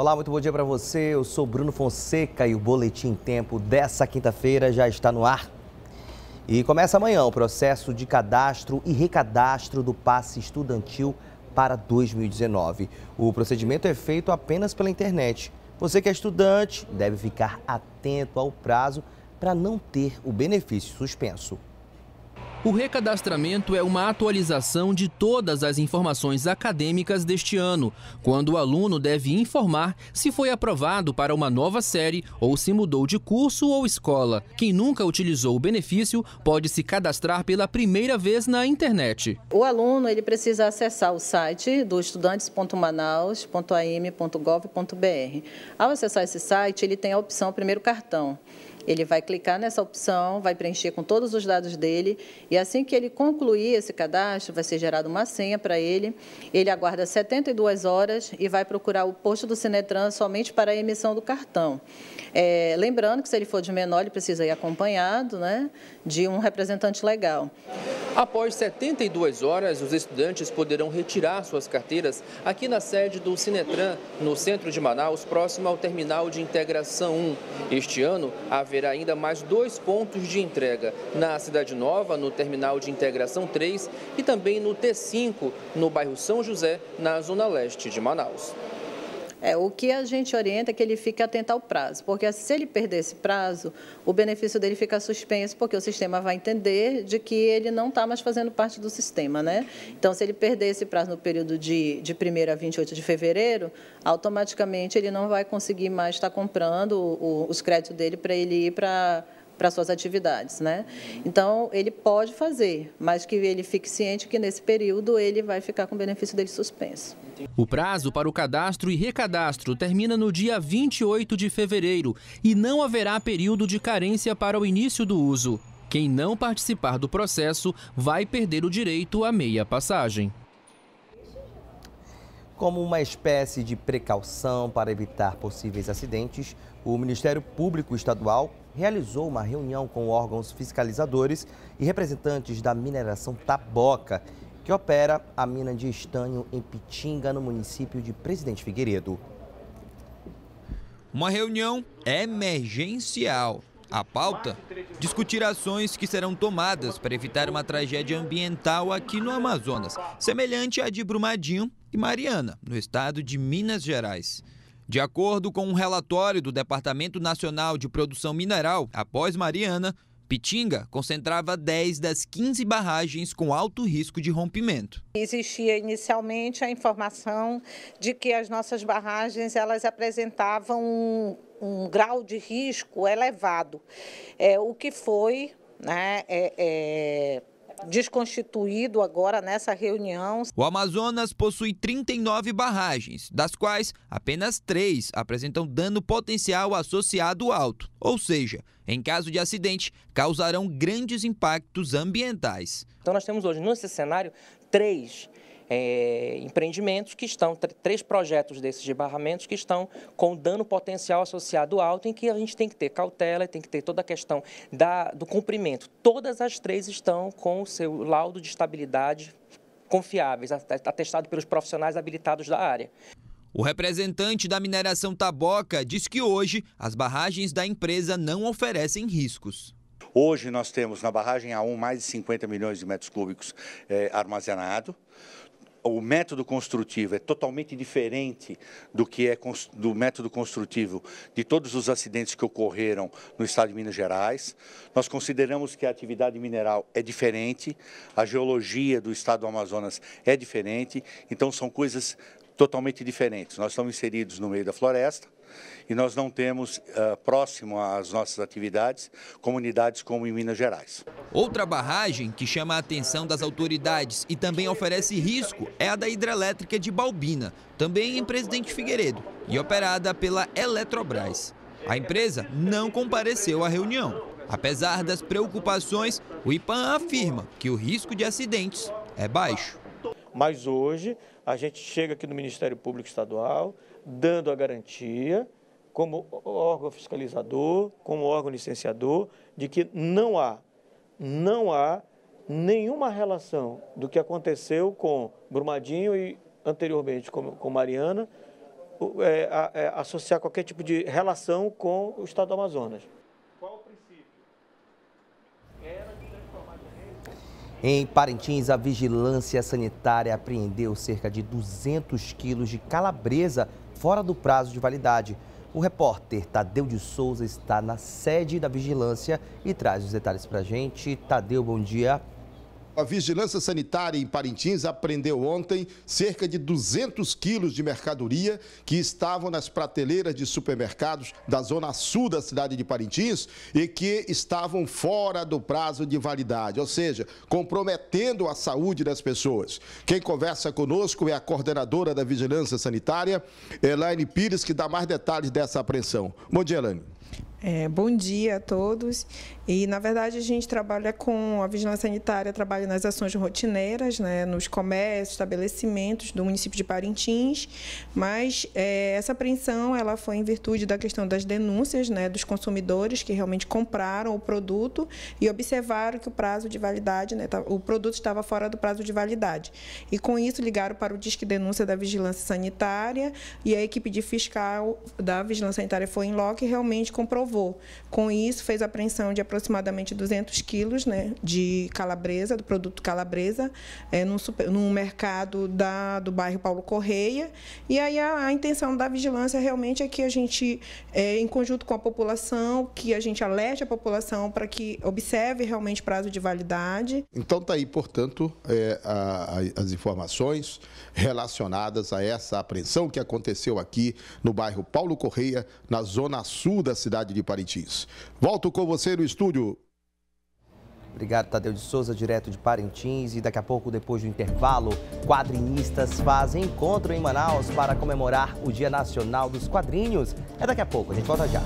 Olá, muito bom dia para você. Eu sou Bruno Fonseca e o Boletim Tempo dessa quinta-feira já está no ar. E começa amanhã o processo de cadastro e recadastro do passe estudantil para 2019. O procedimento é feito apenas pela internet. Você que é estudante deve ficar atento ao prazo para não ter o benefício suspenso. O recadastramento é uma atualização de todas as informações acadêmicas deste ano, quando o aluno deve informar se foi aprovado para uma nova série ou se mudou de curso ou escola. Quem nunca utilizou o benefício pode se cadastrar pela primeira vez na internet. O aluno ele precisa acessar o site do estudantes.manaus.am.gov.br. Ao acessar esse site, ele tem a opção primeiro cartão. Ele vai clicar nessa opção, vai preencher com todos os dados dele e assim que ele concluir esse cadastro, vai ser gerada uma senha para ele. Ele aguarda 72 horas e vai procurar o posto do Sinetran somente para a emissão do cartão. É, lembrando que se ele for de menor, ele precisa ir acompanhado né, de um representante legal. Após 72 horas, os estudantes poderão retirar suas carteiras aqui na sede do Sinetran, no centro de Manaus, próximo ao terminal de integração 1. Este ano, haverá ainda mais dois pontos de entrega, na Cidade Nova, no terminal de integração 3 e também no T5, no bairro São José, na zona leste de Manaus. É, o que a gente orienta é que ele fique atento ao prazo, porque se ele perder esse prazo, o benefício dele fica suspenso, porque o sistema vai entender de que ele não está mais fazendo parte do sistema. Né? Então, se ele perder esse prazo no período de, de 1 a 28 de fevereiro, automaticamente ele não vai conseguir mais estar tá comprando o, o, os créditos dele para ele ir para para suas atividades. Né? Então, ele pode fazer, mas que ele fique ciente que nesse período ele vai ficar com o benefício dele suspenso. O prazo para o cadastro e recadastro termina no dia 28 de fevereiro e não haverá período de carência para o início do uso. Quem não participar do processo vai perder o direito à meia passagem. Como uma espécie de precaução para evitar possíveis acidentes, o Ministério Público Estadual realizou uma reunião com órgãos fiscalizadores e representantes da mineração Taboca, que opera a mina de estanho em Pitinga, no município de Presidente Figueiredo. Uma reunião emergencial. A pauta? Discutir ações que serão tomadas para evitar uma tragédia ambiental aqui no Amazonas, semelhante à de Brumadinho e Mariana, no estado de Minas Gerais. De acordo com um relatório do Departamento Nacional de Produção Mineral, após Mariana, Pitinga concentrava 10 das 15 barragens com alto risco de rompimento. Existia inicialmente a informação de que as nossas barragens elas apresentavam um, um grau de risco elevado, é, o que foi né, é, é desconstituído agora nessa reunião. O Amazonas possui 39 barragens, das quais apenas três apresentam dano potencial associado alto, ou seja, em caso de acidente, causarão grandes impactos ambientais. Então, nós temos hoje, nesse cenário, três é, empreendimentos que estão, três projetos desses de barramentos que estão com dano potencial associado alto, em que a gente tem que ter cautela, tem que ter toda a questão da, do cumprimento. Todas as três estão com o seu laudo de estabilidade confiáveis, atestado pelos profissionais habilitados da área. O representante da mineração Taboca diz que hoje as barragens da empresa não oferecem riscos. Hoje nós temos na barragem A1 mais de 50 milhões de metros cúbicos eh, armazenado o método construtivo é totalmente diferente do que é do método construtivo de todos os acidentes que ocorreram no estado de Minas Gerais. Nós consideramos que a atividade mineral é diferente, a geologia do estado do Amazonas é diferente, então são coisas totalmente diferentes. Nós estamos inseridos no meio da floresta e nós não temos, uh, próximo às nossas atividades, comunidades como em Minas Gerais. Outra barragem que chama a atenção das autoridades e também oferece risco é a da hidrelétrica de Balbina, também em Presidente Figueiredo e operada pela Eletrobras. A empresa não compareceu à reunião. Apesar das preocupações, o IPAN afirma que o risco de acidentes é baixo. Mas hoje a gente chega aqui no Ministério Público Estadual dando a garantia, como órgão fiscalizador, como órgão licenciador, de que não há, não há nenhuma relação do que aconteceu com Brumadinho e anteriormente com, com Mariana é, é, associar qualquer tipo de relação com o Estado do Amazonas. Em Parintins, a vigilância sanitária apreendeu cerca de 200 quilos de calabresa fora do prazo de validade. O repórter Tadeu de Souza está na sede da vigilância e traz os detalhes para a gente. Tadeu, bom dia. A Vigilância Sanitária em Parintins apreendeu ontem cerca de 200 quilos de mercadoria que estavam nas prateleiras de supermercados da zona sul da cidade de Parintins e que estavam fora do prazo de validade, ou seja, comprometendo a saúde das pessoas. Quem conversa conosco é a coordenadora da Vigilância Sanitária, Elaine Pires, que dá mais detalhes dessa apreensão. Bom dia, Elaine. É, bom dia a todos. E, na verdade, a gente trabalha com a vigilância sanitária, trabalha nas ações rotineiras, né, nos comércios, estabelecimentos do município de Parintins, mas é, essa apreensão ela foi em virtude da questão das denúncias né, dos consumidores que realmente compraram o produto e observaram que o prazo de validade, né, tá, o produto estava fora do prazo de validade. E com isso ligaram para o Disque Denúncia da Vigilância Sanitária e a equipe de fiscal da Vigilância Sanitária foi em loco e realmente comprovou. Com isso, fez a apreensão de aproximadamente aproximadamente 200 quilos né, de calabresa, do produto calabresa, é, num, super, num mercado da, do bairro Paulo Correia. E aí a, a intenção da vigilância realmente é que a gente, é, em conjunto com a população, que a gente alerte a população para que observe realmente prazo de validade. Então está aí, portanto, é, a, a, as informações relacionadas a essa apreensão que aconteceu aqui no bairro Paulo Correia, na zona sul da cidade de Parintins. Volto com você no estúdio estúdio. Obrigado, Tadeu de Souza, direto de Parintins. E daqui a pouco, depois do intervalo, quadrinistas fazem encontro em Manaus para comemorar o Dia Nacional dos Quadrinhos. É daqui a pouco, a gente volta já.